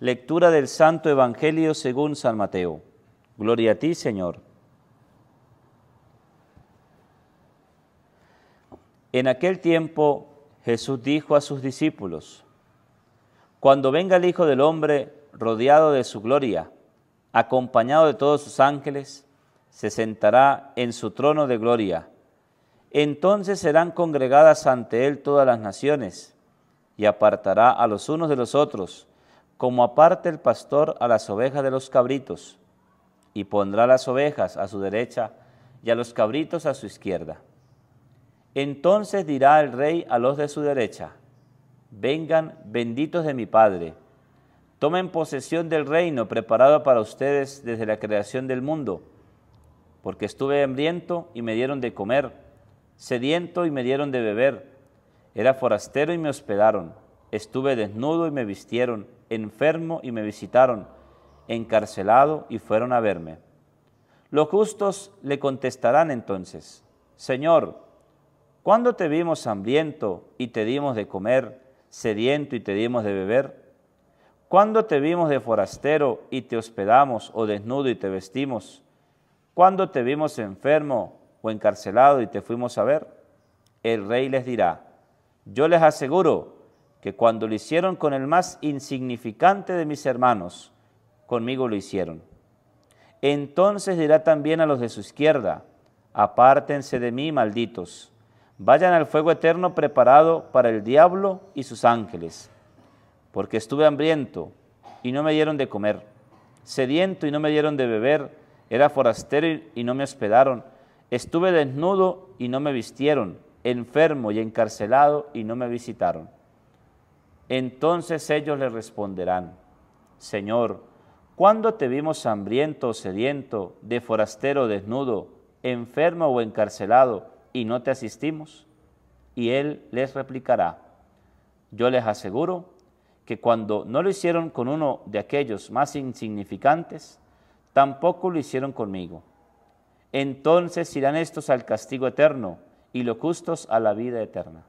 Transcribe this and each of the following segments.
Lectura del Santo Evangelio según San Mateo. Gloria a ti, Señor. En aquel tiempo Jesús dijo a sus discípulos, Cuando venga el Hijo del Hombre rodeado de su gloria, acompañado de todos sus ángeles, se sentará en su trono de gloria. Entonces serán congregadas ante él todas las naciones, y apartará a los unos de los otros, como aparte el pastor a las ovejas de los cabritos, y pondrá las ovejas a su derecha y a los cabritos a su izquierda. Entonces dirá el rey a los de su derecha, vengan benditos de mi Padre, tomen posesión del reino preparado para ustedes desde la creación del mundo, porque estuve hambriento y me dieron de comer, sediento y me dieron de beber, era forastero y me hospedaron, estuve desnudo y me vistieron enfermo y me visitaron, encarcelado y fueron a verme. Los justos le contestarán entonces, Señor, ¿cuándo te vimos hambriento y te dimos de comer, sediento y te dimos de beber? ¿Cuándo te vimos de forastero y te hospedamos o desnudo y te vestimos? ¿Cuándo te vimos enfermo o encarcelado y te fuimos a ver? El rey les dirá, yo les aseguro, que cuando lo hicieron con el más insignificante de mis hermanos, conmigo lo hicieron. Entonces dirá también a los de su izquierda, apártense de mí, malditos, vayan al fuego eterno preparado para el diablo y sus ángeles, porque estuve hambriento y no me dieron de comer, sediento y no me dieron de beber, era forastero y no me hospedaron, estuve desnudo y no me vistieron, enfermo y encarcelado y no me visitaron. Entonces ellos le responderán, Señor, ¿cuándo te vimos hambriento o sediento, de forastero desnudo, enfermo o encarcelado, y no te asistimos? Y él les replicará, yo les aseguro que cuando no lo hicieron con uno de aquellos más insignificantes, tampoco lo hicieron conmigo. Entonces irán estos al castigo eterno y los justos a la vida eterna.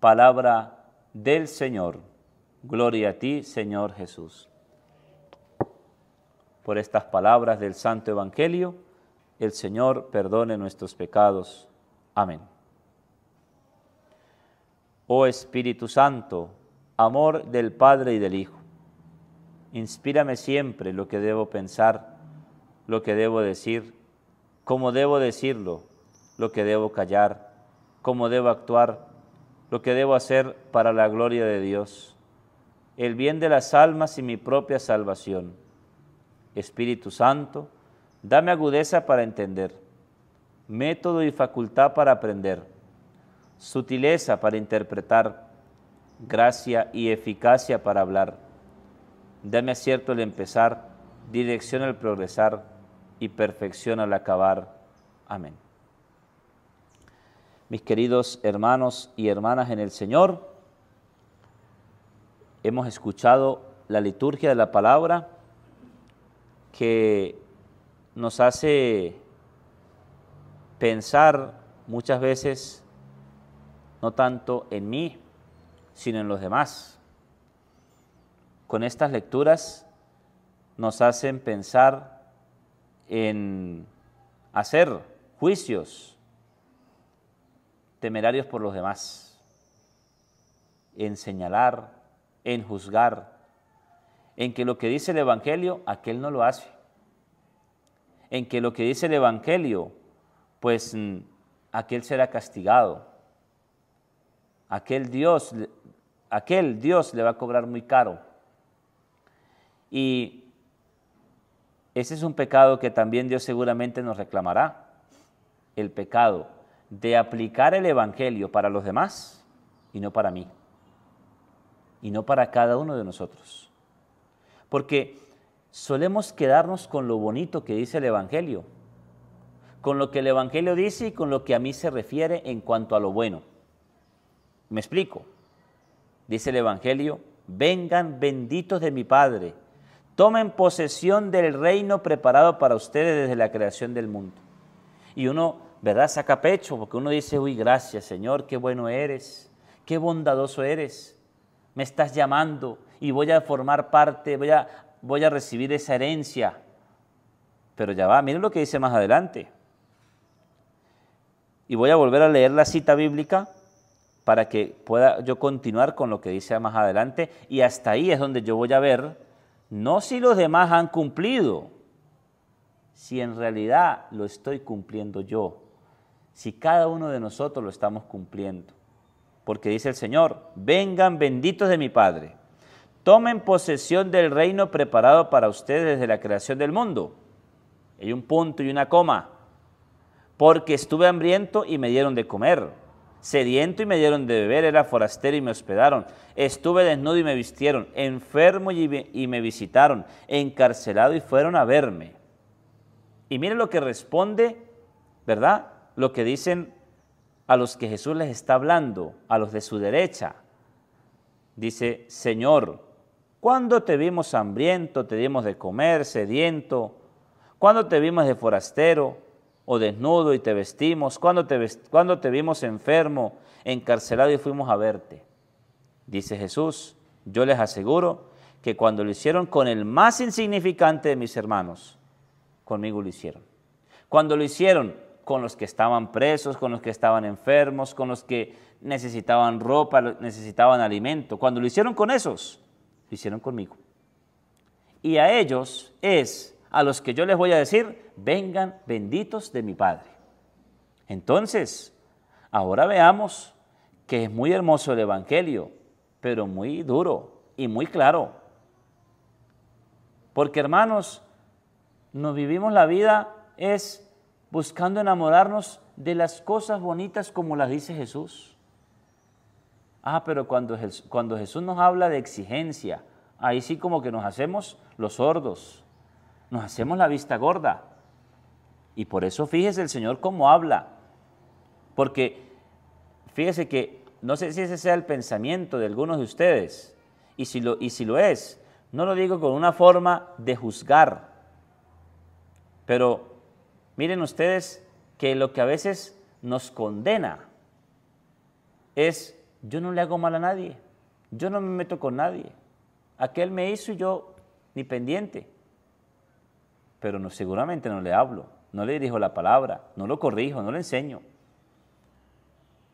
Palabra del Señor. Gloria a ti, Señor Jesús. Por estas palabras del Santo Evangelio, el Señor perdone nuestros pecados. Amén. Oh Espíritu Santo, amor del Padre y del Hijo, inspírame siempre lo que debo pensar, lo que debo decir, cómo debo decirlo, lo que debo callar, cómo debo actuar, lo que debo hacer para la gloria de Dios, el bien de las almas y mi propia salvación. Espíritu Santo, dame agudeza para entender, método y facultad para aprender, sutileza para interpretar, gracia y eficacia para hablar. Dame acierto al empezar, dirección al progresar y perfección al acabar. Amén mis queridos hermanos y hermanas en el Señor. Hemos escuchado la liturgia de la palabra que nos hace pensar muchas veces no tanto en mí, sino en los demás. Con estas lecturas nos hacen pensar en hacer juicios temerarios por los demás, en señalar, en juzgar, en que lo que dice el Evangelio, aquel no lo hace, en que lo que dice el Evangelio, pues mm, aquel será castigado, aquel Dios, aquel Dios le va a cobrar muy caro. Y ese es un pecado que también Dios seguramente nos reclamará, el pecado de aplicar el Evangelio para los demás y no para mí, y no para cada uno de nosotros. Porque solemos quedarnos con lo bonito que dice el Evangelio, con lo que el Evangelio dice y con lo que a mí se refiere en cuanto a lo bueno. Me explico. Dice el Evangelio, vengan benditos de mi Padre, tomen posesión del reino preparado para ustedes desde la creación del mundo. Y uno ¿verdad? Saca pecho, porque uno dice, uy, gracias Señor, qué bueno eres, qué bondadoso eres, me estás llamando y voy a formar parte, voy a, voy a recibir esa herencia. Pero ya va, miren lo que dice más adelante. Y voy a volver a leer la cita bíblica para que pueda yo continuar con lo que dice más adelante. Y hasta ahí es donde yo voy a ver, no si los demás han cumplido, si en realidad lo estoy cumpliendo yo si cada uno de nosotros lo estamos cumpliendo. Porque dice el Señor, vengan benditos de mi Padre, tomen posesión del reino preparado para ustedes desde la creación del mundo. Hay un punto y una coma. Porque estuve hambriento y me dieron de comer, sediento y me dieron de beber, era forastero y me hospedaron, estuve desnudo y me vistieron, enfermo y me, visitaron, encarcelado y fueron a verme. Y miren lo que responde, ¿verdad? lo que dicen a los que Jesús les está hablando, a los de su derecha. Dice, Señor, ¿cuándo te vimos hambriento, te dimos de comer, sediento? ¿Cuándo te vimos de forastero o desnudo y te vestimos? cuando te, te vimos enfermo, encarcelado y fuimos a verte? Dice Jesús, yo les aseguro que cuando lo hicieron con el más insignificante de mis hermanos, conmigo lo hicieron. Cuando lo hicieron con los que estaban presos, con los que estaban enfermos, con los que necesitaban ropa, necesitaban alimento. Cuando lo hicieron con esos, lo hicieron conmigo. Y a ellos es a los que yo les voy a decir, vengan benditos de mi Padre. Entonces, ahora veamos que es muy hermoso el Evangelio, pero muy duro y muy claro. Porque hermanos, nos vivimos la vida es buscando enamorarnos de las cosas bonitas como las dice Jesús. Ah, pero cuando, cuando Jesús nos habla de exigencia, ahí sí como que nos hacemos los sordos, nos hacemos la vista gorda. Y por eso fíjese el Señor cómo habla, porque fíjese que no sé si ese sea el pensamiento de algunos de ustedes, y si lo, y si lo es, no lo digo con una forma de juzgar, pero Miren ustedes que lo que a veces nos condena es yo no le hago mal a nadie, yo no me meto con nadie, aquel me hizo y yo ni pendiente, pero no, seguramente no le hablo, no le dirijo la palabra, no lo corrijo, no le enseño.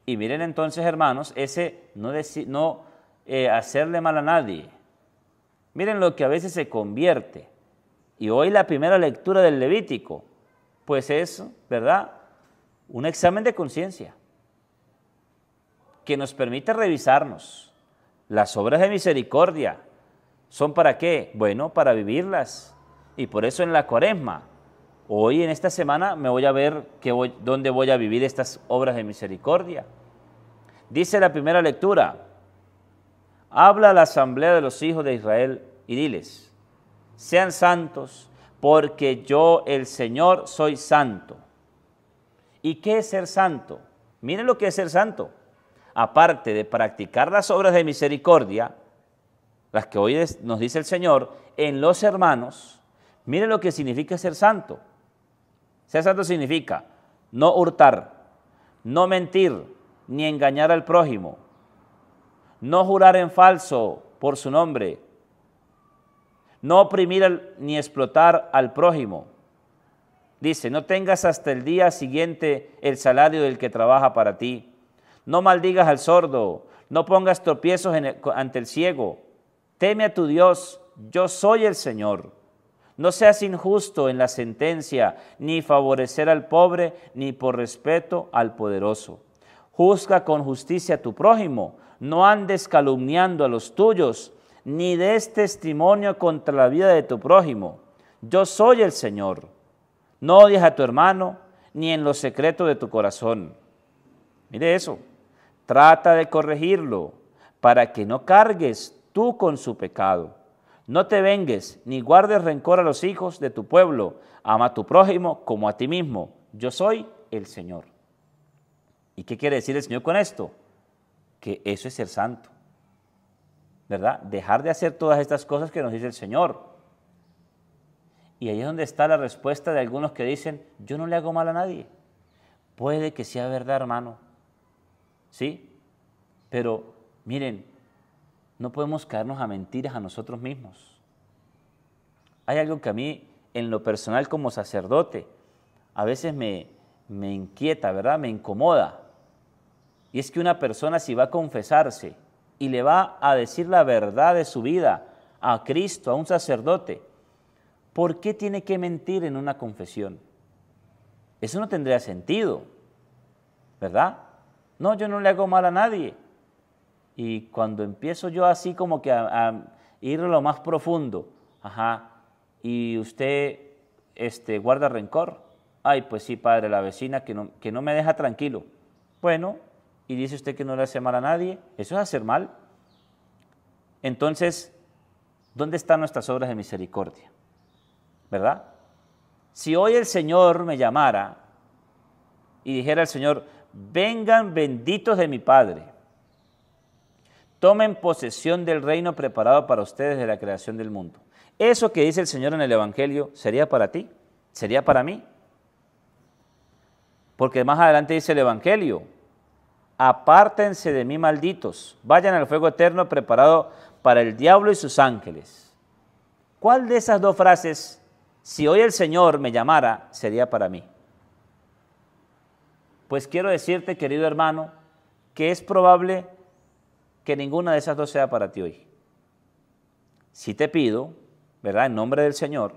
Y miren entonces, hermanos, ese no, no eh, hacerle mal a nadie. Miren lo que a veces se convierte. Y hoy la primera lectura del Levítico pues es, ¿verdad? Un examen de conciencia que nos permite revisarnos. Las obras de misericordia son para qué? Bueno, para vivirlas. Y por eso en la cuaresma, hoy en esta semana me voy a ver dónde voy a vivir estas obras de misericordia. Dice la primera lectura, habla a la asamblea de los hijos de Israel y diles, sean santos porque yo el Señor soy santo. ¿Y qué es ser santo? Miren lo que es ser santo. Aparte de practicar las obras de misericordia, las que hoy nos dice el Señor, en los hermanos, miren lo que significa ser santo. Ser santo significa no hurtar, no mentir, ni engañar al prójimo, no jurar en falso por su nombre, no oprimir ni explotar al prójimo. Dice, no tengas hasta el día siguiente el salario del que trabaja para ti. No maldigas al sordo, no pongas tropiezos ante el ciego. Teme a tu Dios, yo soy el Señor. No seas injusto en la sentencia, ni favorecer al pobre, ni por respeto al poderoso. Juzga con justicia a tu prójimo, no andes calumniando a los tuyos, ni des testimonio contra la vida de tu prójimo. Yo soy el Señor. No odies a tu hermano, ni en los secretos de tu corazón. Mire eso. Trata de corregirlo, para que no cargues tú con su pecado. No te vengues, ni guardes rencor a los hijos de tu pueblo. Ama a tu prójimo como a ti mismo. Yo soy el Señor. ¿Y qué quiere decir el Señor con esto? Que eso es ser santo. ¿verdad? Dejar de hacer todas estas cosas que nos dice el Señor. Y ahí es donde está la respuesta de algunos que dicen, yo no le hago mal a nadie. Puede que sea verdad, hermano. ¿Sí? Pero miren, no podemos caernos a mentiras a nosotros mismos. Hay algo que a mí, en lo personal como sacerdote, a veces me, me inquieta, ¿verdad? Me incomoda. Y es que una persona si va a confesarse, y le va a decir la verdad de su vida a Cristo, a un sacerdote, ¿por qué tiene que mentir en una confesión? Eso no tendría sentido, ¿verdad? No, yo no le hago mal a nadie. Y cuando empiezo yo así como que a, ir a lo más profundo, ajá, y usted este, guarda rencor, ay, pues sí, padre, la vecina que no, que no me deja tranquilo. Bueno, y dice usted que no le hace mal a nadie, eso es hacer mal. Entonces, ¿dónde están nuestras obras de misericordia? ¿Verdad? Si hoy el Señor me llamara y dijera al Señor, vengan benditos de mi Padre, tomen posesión del reino preparado para ustedes de la creación del mundo. Eso que dice el Señor en el Evangelio, ¿sería para ti? ¿Sería para mí? Porque más adelante dice el Evangelio, apártense de mí malditos, vayan al fuego eterno preparado para el diablo y sus ángeles. ¿Cuál de esas dos frases, si hoy el Señor me llamara, sería para mí? Pues quiero decirte, querido hermano, que es probable que ninguna de esas dos sea para ti hoy. Si te pido, ¿verdad? En nombre del Señor,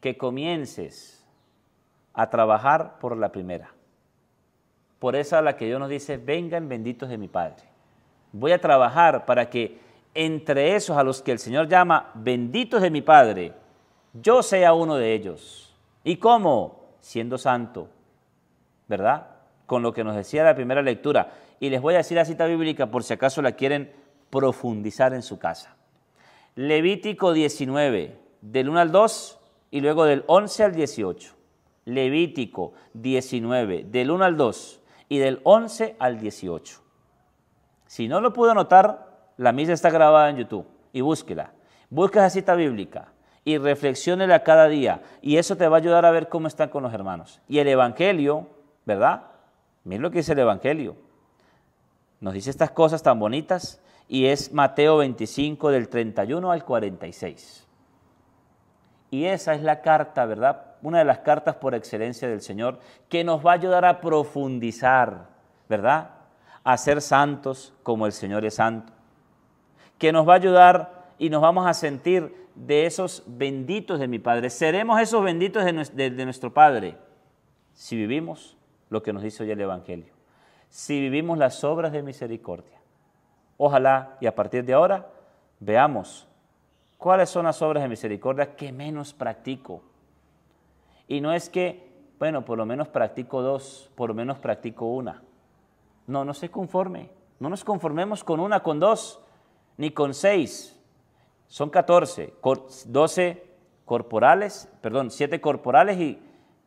que comiences a trabajar por la primera por esa a la que Dios nos dice, vengan benditos de mi Padre. Voy a trabajar para que entre esos a los que el Señor llama benditos de mi Padre, yo sea uno de ellos. ¿Y cómo? Siendo santo, ¿verdad? Con lo que nos decía la primera lectura. Y les voy a decir la cita bíblica por si acaso la quieren profundizar en su casa. Levítico 19, del 1 al 2 y luego del 11 al 18. Levítico 19, del 1 al 2 y del 11 al 18. Si no lo pudo notar, la misa está grabada en YouTube y búsquela. Busca esa cita bíblica y reflexiónela cada día y eso te va a ayudar a ver cómo están con los hermanos. Y el Evangelio, ¿verdad? Mira lo que dice el Evangelio. Nos dice estas cosas tan bonitas y es Mateo 25 del 31 al 46. Y esa es la carta, ¿verdad? Una de las cartas por excelencia del Señor que nos va a ayudar a profundizar, ¿verdad? A ser santos como el Señor es santo. Que nos va a ayudar y nos vamos a sentir de esos benditos de mi Padre. Seremos esos benditos de, nuestro Padre si vivimos lo que nos dice hoy el Evangelio, si vivimos las obras de misericordia. Ojalá y a partir de ahora veamos ¿Cuáles son las obras de misericordia que menos practico? Y no es que, bueno, por lo menos practico dos, por lo menos practico una. No, no se conforme. No nos conformemos con una, con dos, ni con seis. Son catorce, doce corporales, perdón, siete corporales y,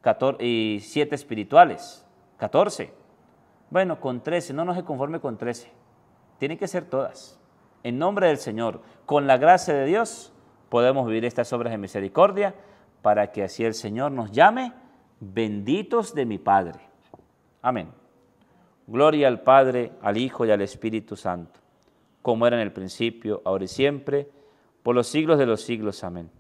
14, siete espirituales. catorce. Bueno, con trece, no nos se conforme con trece, Tienen que ser todas en nombre del Señor, con la gracia de Dios, podemos vivir estas obras de misericordia para que así el Señor nos llame benditos de mi Padre. Amén. Gloria al Padre, al Hijo y al Espíritu Santo, como era en el principio, ahora y siempre, por los siglos de los siglos. Amén.